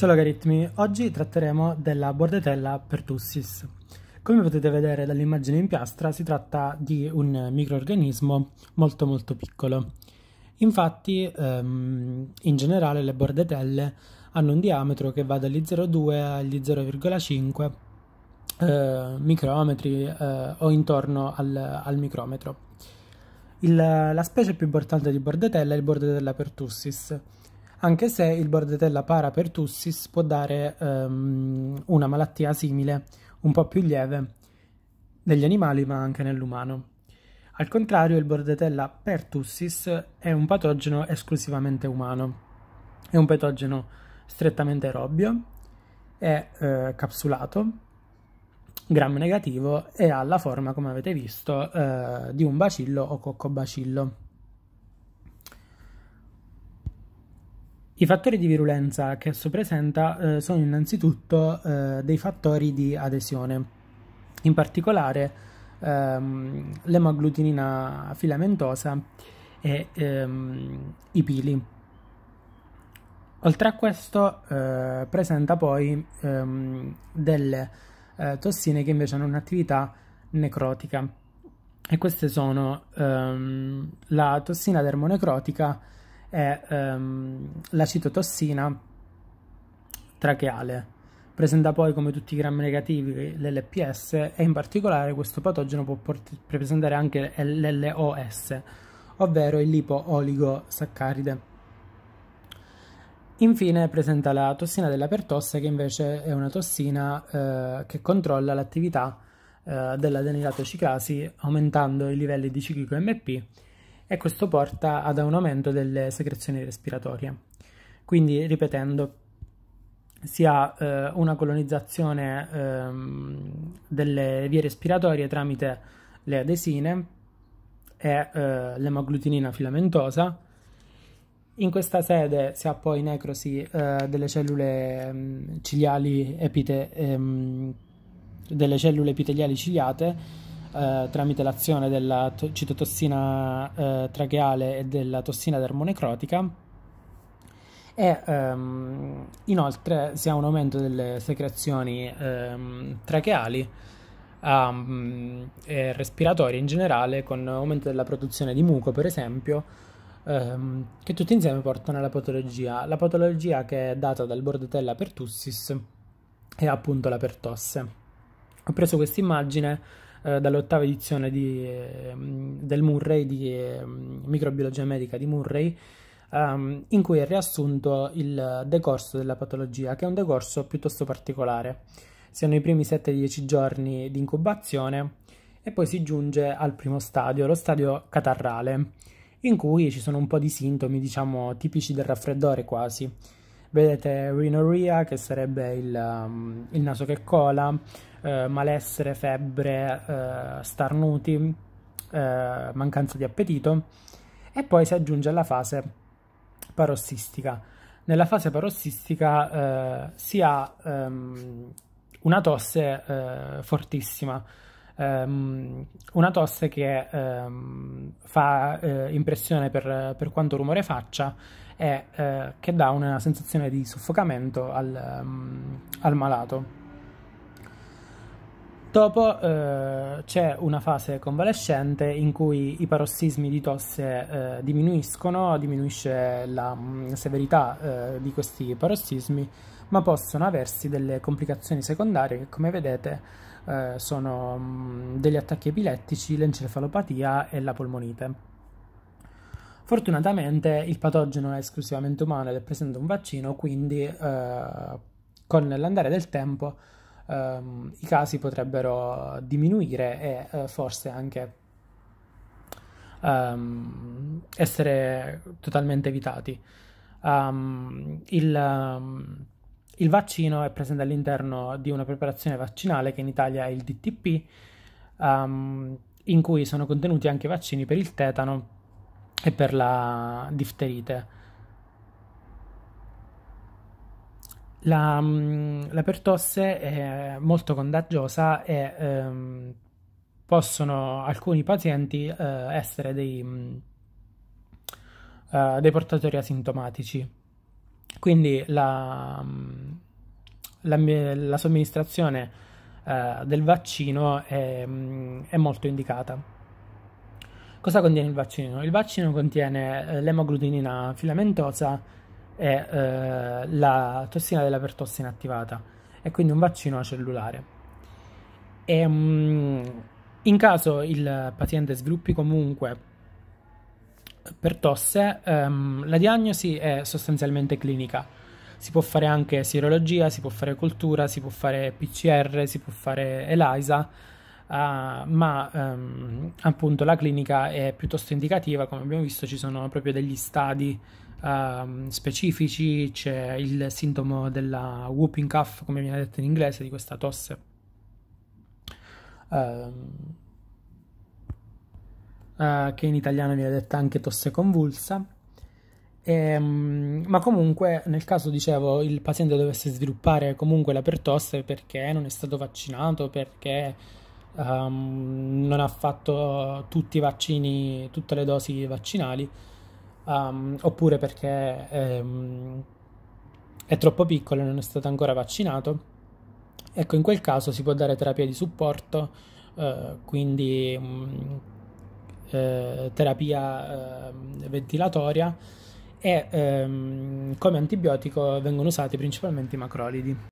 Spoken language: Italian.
Ciao logaritmi, oggi tratteremo della bordetella pertussis. Come potete vedere dall'immagine in piastra si tratta di un microorganismo molto molto piccolo. Infatti ehm, in generale le bordetelle hanno un diametro che va dagli 0,2 agli 0,5 eh, micrometri eh, o intorno al, al micrometro. Il, la specie più importante di bordetella è il bordetella pertussis anche se il bordetella para pertussis può dare ehm, una malattia simile, un po' più lieve, negli animali ma anche nell'umano. Al contrario, il bordetella pertussis è un patogeno esclusivamente umano. È un patogeno strettamente aerobio, è eh, capsulato, gram negativo e ha la forma, come avete visto, eh, di un bacillo o coccobacillo. I fattori di virulenza che esso presenta eh, sono innanzitutto eh, dei fattori di adesione, in particolare ehm, l'emagglutinina filamentosa e ehm, i pili. Oltre a questo eh, presenta poi ehm, delle eh, tossine che invece hanno un'attività necrotica e queste sono ehm, la tossina dermonecrotica è ehm, l'acitotossina tracheale, presenta poi come tutti i gram negativi l'LPS e in particolare questo patogeno può presentare anche l'LOS, ovvero il lipo-oligosaccaride. Infine presenta la tossina della pertosse che invece è una tossina eh, che controlla l'attività eh, dell'adenilatoci ciclasi aumentando i livelli di ciclico MP e questo porta ad un aumento delle secrezioni respiratorie. Quindi, ripetendo, si ha eh, una colonizzazione ehm, delle vie respiratorie tramite le adesine e eh, l'emaglutinina filamentosa. In questa sede si ha poi necrosi eh, delle cellule ehm, ciliali epite, ehm, delle cellule epiteliali ciliate eh, tramite l'azione della to- citotossina eh, tracheale e della tossina dermonecrotica. E ehm, inoltre si ha un aumento delle secrezioni ehm, tracheali um, e respiratorie in generale, con aumento della produzione di muco, per esempio, ehm, che tutti insieme portano alla patologia. La patologia che è data dal Bordetella pertussis è appunto la pertosse. Ho preso questa immagine eh, dall'ottava edizione di, ehm, del Murray, di ehm, microbiologia medica di Murray, ehm, in cui è riassunto il decorso della patologia, che è un decorso piuttosto particolare. Siano i primi 7-10 giorni di incubazione e poi si giunge al primo stadio, lo stadio catarrale, in cui ci sono un po' di sintomi, diciamo, tipici del raffreddore quasi Vedete rinoria che sarebbe il, um, il naso che cola, eh, malessere, febbre, eh, starnuti, eh, mancanza di appetito e poi si aggiunge alla fase parossistica. Nella fase parossistica eh, si ha um, una tosse eh, fortissima Um, una tosse che um, fa uh, impressione per, per, quanto rumore faccia e uh, che dà una sensazione di soffocamento al, um, al malato. Dopo eh, c'è una fase convalescente in cui i parossismi di tosse eh, diminuiscono, diminuisce la mh, mm, severità eh, di questi parossismi, ma possono aversi delle complicazioni secondarie che come vedete eh, sono mm, degli attacchi epilettici, l'encefalopatia e la polmonite. Fortunatamente il patogeno è esclusivamente umano ed è presente un vaccino, quindi eh, con l'andare del tempo eh, i casi potrebbero diminuire e eh, forse anche ehm, essere totalmente evitati. Um, il, um, il vaccino è presente all'interno di una preparazione vaccinale che in Italia è il DTP, um, ehm, in cui sono contenuti anche vaccini per il tetano e per la difterite. La, mm, la, pertosse è molto contagiosa e ehm, possono alcuni pazienti eh, essere dei, mm, eh, dei portatori asintomatici. Quindi la, la, la somministrazione eh, del vaccino è, è, molto indicata. Cosa contiene il vaccino? Il vaccino contiene eh, l'emoglutinina filamentosa e eh, la tossina della pertossina attivata, è quindi un vaccino cellulare. E, ehm, in caso il paziente sviluppi comunque per tosse ehm, la diagnosi è sostanzialmente clinica. Si può fare anche sierologia, si può fare cultura, si può fare PCR, si può fare ELISA, eh, ma ehm, appunto la clinica è piuttosto indicativa, come abbiamo visto ci sono proprio degli stadi ehm, specifici, c'è il sintomo della whooping cough, come viene detto in inglese, di questa tosse. Um, eh, che in italiano viene detta anche tosse convulsa. E, ehm, ma comunque, nel caso dicevo, il paziente dovesse sviluppare comunque la pertosse perché non è stato vaccinato, perché um, non ha fatto tutti i vaccini, tutte le dosi vaccinali, um, oppure perché um, è troppo piccolo e non è stato ancora vaccinato. Ecco, in quel caso si può dare terapia di supporto, uh, quindi mm, eh, terapia eh, ventilatoria e ehm, come antibiotico vengono usati principalmente i macrolidi.